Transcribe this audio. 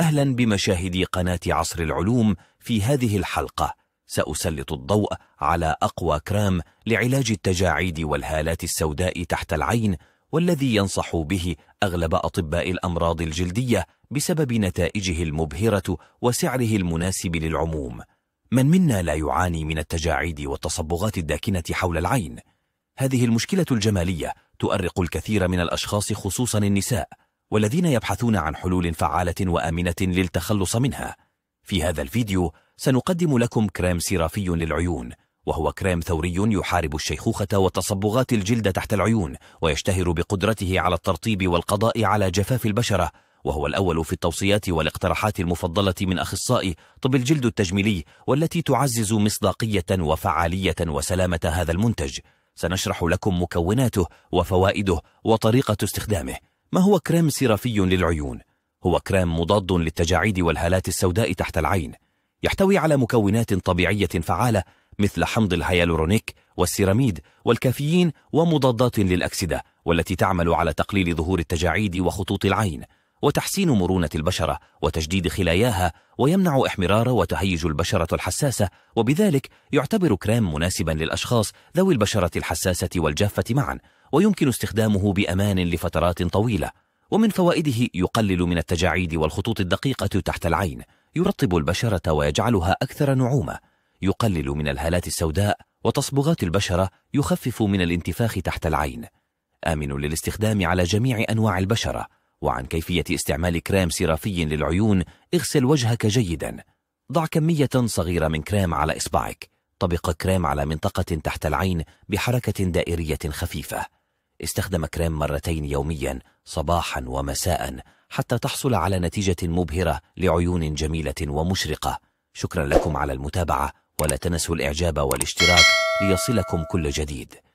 أهلا بمشاهدي قناة عصر العلوم في هذه الحلقة سأسلط الضوء على أقوى كرام لعلاج التجاعيد والهالات السوداء تحت العين والذي ينصح به أغلب أطباء الأمراض الجلدية بسبب نتائجه المبهرة وسعره المناسب للعموم من منا لا يعاني من التجاعيد والتصبغات الداكنة حول العين؟ هذه المشكلة الجمالية تؤرق الكثير من الأشخاص خصوصا النساء والذين يبحثون عن حلول فعالة وآمنة للتخلص منها في هذا الفيديو سنقدم لكم كريم سيرافي للعيون وهو كريم ثوري يحارب الشيخوخة وتصبغات الجلد تحت العيون ويشتهر بقدرته على الترطيب والقضاء على جفاف البشرة وهو الأول في التوصيات والاقتراحات المفضلة من أخصائي طب الجلد التجميلي والتي تعزز مصداقية وفعالية وسلامة هذا المنتج سنشرح لكم مكوناته وفوائده وطريقة استخدامه ما هو كريم سيرافي للعيون هو كريم مضاد للتجاعيد والهالات السوداء تحت العين يحتوي على مكونات طبيعية فعالة مثل حمض الهيالورونيك والسيراميد والكافيين ومضادات للأكسدة والتي تعمل على تقليل ظهور التجاعيد وخطوط العين وتحسين مرونة البشرة وتجديد خلاياها ويمنع احمرار وتهيج البشرة الحساسة وبذلك يعتبر كريم مناسبا للأشخاص ذوي البشرة الحساسة والجافة معا ويمكن استخدامه بأمان لفترات طويلة ومن فوائده يقلل من التجاعيد والخطوط الدقيقة تحت العين يرطب البشرة ويجعلها أكثر نعومة يقلل من الهالات السوداء وتصبغات البشرة يخفف من الانتفاخ تحت العين آمن للاستخدام على جميع أنواع البشرة وعن كيفية استعمال كريم سيرافي للعيون اغسل وجهك جيدا ضع كمية صغيرة من كريم على إصبعك طبق كريم على منطقة تحت العين بحركة دائرية خفيفة استخدم كريم مرتين يوميا صباحا ومساء حتى تحصل على نتيجة مبهرة لعيون جميلة ومشرقة شكرا لكم على المتابعة ولا تنسوا الإعجاب والاشتراك ليصلكم كل جديد